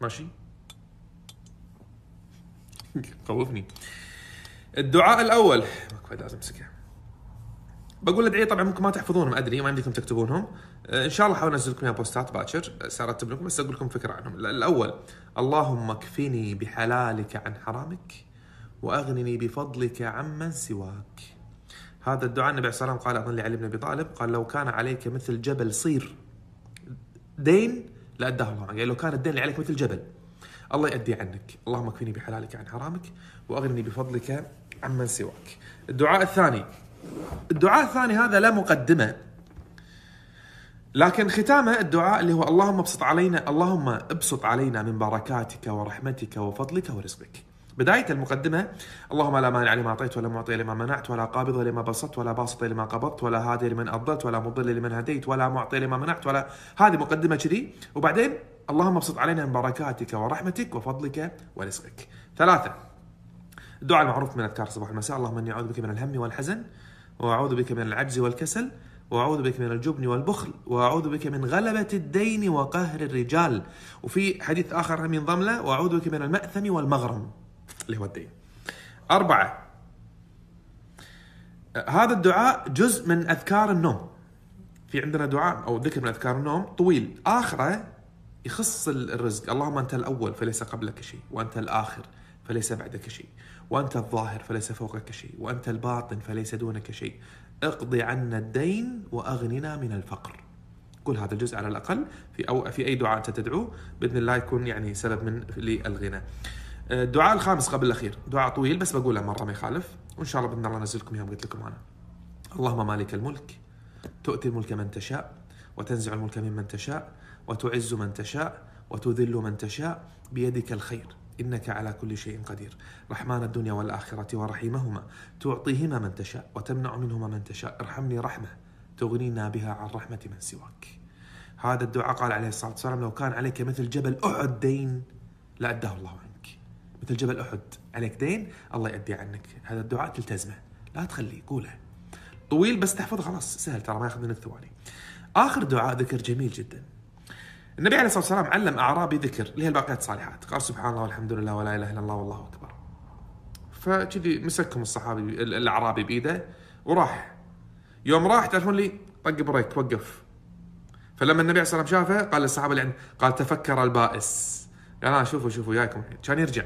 ماشي خوفني الدعاء الاول لازم امسكه بقول ادعيه طبعا ممكن ما تحفظونهم ادري ما يمديكم تكتبونهم آه، ان شاء الله احاول انزل لكم اياها بوستات باكر آه، سارتب لكم بس اقول لكم فكره عنهم الاول اللهم اكفني بحلالك عن حرامك واغنني بفضلك عمن سواك هذا الدعاء النبي عليه الصلاه والسلام قال اظن لعلي بن ابي طالب قال لو كان عليك مثل جبل صير دين لا اداه الله يعني لو كان الدين اللي عليك مثل جبل الله يأدي عنك اللهم اكفني بحلالك عن حرامك واغنني بفضلك عمن سواك الدعاء الثاني الدعاء الثاني هذا لا مقدمه لكن ختامه الدعاء اللي هو اللهم ابسط علينا اللهم ابسط علينا من بركاتك ورحمتك وفضلك ورزقك بداية المقدمة اللهم لا مانع لما أعطيت ولا معطي لما منعت ولا قابض لما بسطت ولا باسط لما قبضت ولا هادي لمن أضلت ولا مضل لمن هديت ولا معطي لما منعت ولا هذه مقدمة كذي وبعدين اللهم ابسط علينا من بركاتك ورحمتك وفضلك ورزقك ثلاثة الدعاء المعروف من أذكار الصباح والمساء اللهم إني أعوذ بك من الهم والحزن وأعوذ بك من العجز والكسل واعوذ بك من الجبن والبخل واعوذ بك من غلبه الدين وقهر الرجال وفي حديث اخر من ينضم له واعوذ بك من الماثم والمغرم اللي هو الدين أربعة هذا الدعاء جزء من أذكار النوم في عندنا دعاء أو ذكر من أذكار النوم طويل آخره يخص الرزق اللهم أنت الأول فليس قبلك شيء وأنت الآخر فليس بعدك شيء وأنت الظاهر فليس فوقك شيء وأنت الباطن فليس دونك شيء اقضي عنا الدين وأغننا من الفقر كل هذا الجزء على الأقل في أو في أي دعاء أنت تدعوه بإذن الله يكون يعني سبب من للغنى آه، الدعاء الخامس قبل الاخير دعاء طويل بس بقوله مره ما يخالف وان شاء الله باذن الله انزلكم يوم قلت لكم انا اللهم مالك الملك تؤتي الملك من تشاء وتنزع الملك ممن تشاء وتعز من تشاء وتذل من تشاء بيدك الخير إنك على كل شيء قدير رحمن الدنيا والآخرة ورحيمهما تعطيهما من تشاء وتمنع منهما من تشاء ارحمني رحمة تغنينا بها عن رحمة من سواك هذا الدعاء قال عليه الصلاة والسلام لو كان عليك مثل جبل أعدين دين لأداه الله عنك مثل جبل احد عليك دين الله يؤدي عنك هذا الدعاء تلتزمه لا تخليه قوله طويل بس تحفظ خلاص سهل ترى ما ياخذ منك ثواني اخر دعاء ذكر جميل جدا النبي عليه الصلاه والسلام علم اعرابي ذكر اللي هي الباقيات الصالحات قال سبحان الله والحمد لله ولا اله الا الله والله اكبر فكذي مسكهم الصحابي الاعرابي بايده وراح يوم راح تعرفون لي طق بريك توقف فلما النبي عليه الصلاه والسلام شافه قال للصحابه اللي عنده قال تفكر البائس قال يعني شوفوا شوفوا جايكم الحين كان يرجع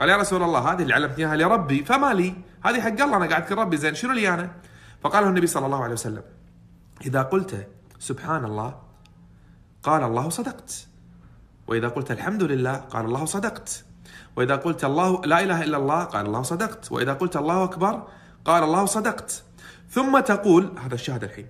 قال يا رسول الله هذه اللي علمتني اياها لربي فما لي هذه حق الله انا قاعد اذكر ربي زين شنو لي انا؟ فقال له النبي صلى الله عليه وسلم اذا قلت سبحان الله قال الله صدقت واذا قلت الحمد لله قال الله صدقت واذا قلت الله لا اله الا الله قال الله صدقت واذا قلت الله اكبر قال الله صدقت ثم تقول هذا الشاهد الحين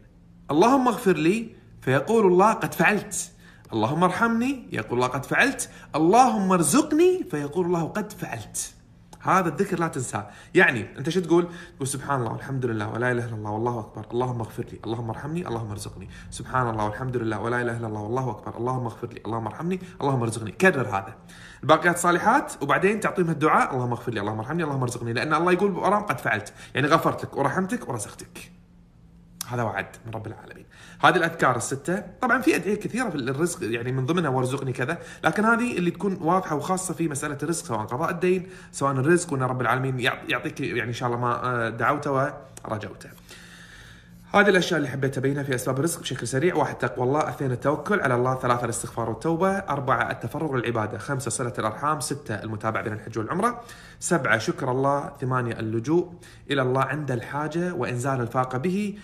اللهم اغفر لي فيقول الله قد فعلت اللهم ارحمني يقول الله قد فعلت اللهم ارزقني فيقول الله قد فعلت هذا الذكر لا تنساه يعني انت شو تقول تقول سبحان الله والحمد لله ولا اله الا الله والله اكبر اللهم اغفر لي اللهم ارحمني اللهم ارزقني سبحان الله والحمد لله ولا اله الا الله والله اكبر اللهم اغفر لي اللهم ارحمني اللهم ارزقني كرر هذا الباقيات صالحات وبعدين تعطيهم الدعاء اللهم اغفر لي اللهم ارحمني اللهم ارزقني لان الله يقول وراهم قد فعلت يعني غفرت لك ورحمتك ورزقتك هذا وعد من رب العالمين هذه الاذكار السته طبعا في ادعيه كثيره في الرزق يعني من ضمنها وارزقني كذا لكن هذه اللي تكون واضحه وخاصه في مساله الرزق سواء قضاء الدين سواء الرزق وان رب العالمين يعطيك يعني ان شاء الله ما آه، دعوته ورجوته هذه الاشياء اللي حبيت ابينها في اسباب الرزق بشكل سريع، واحد تقوى الله، اثنين التوكل على الله، ثلاثة الاستغفار والتوبة، أربعة التفرغ للعبادة، خمسة صلة الأرحام، ستة المتابعة بين الحج والعمرة، سبعة شكر الله، ثمانية اللجوء إلى الله عند الحاجة وإنزال الفاقة به،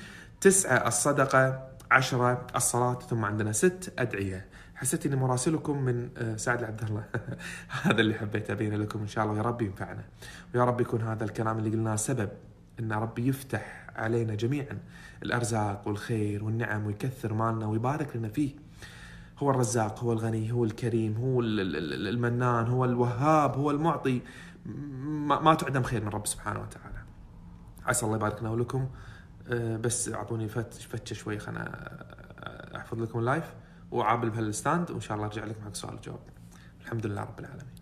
تسعة الصدقة عشرة الصلاة ثم عندنا ست أدعية حسيت اني مراسلكم من آه، سعد العبد الله هذا اللي حبيت ابينه لكم ان شاء الله يا رب ينفعنا ويا رب يكون هذا الكلام اللي قلناه سبب ان ربي يفتح علينا جميعا الارزاق والخير والنعم ويكثر مالنا ويبارك لنا فيه هو الرزاق هو الغني هو الكريم هو المنان هو الوهاب هو المعطي ما تعدم خير من رب سبحانه وتعالى عسى الله يبارك لنا ولكم أه، بس اعطوني فتشه شوي خلنا احفظ لكم اللايف وعابل بهالستاند وان شاء الله ارجع لكم حق سؤال وجواب الحمد لله رب العالمين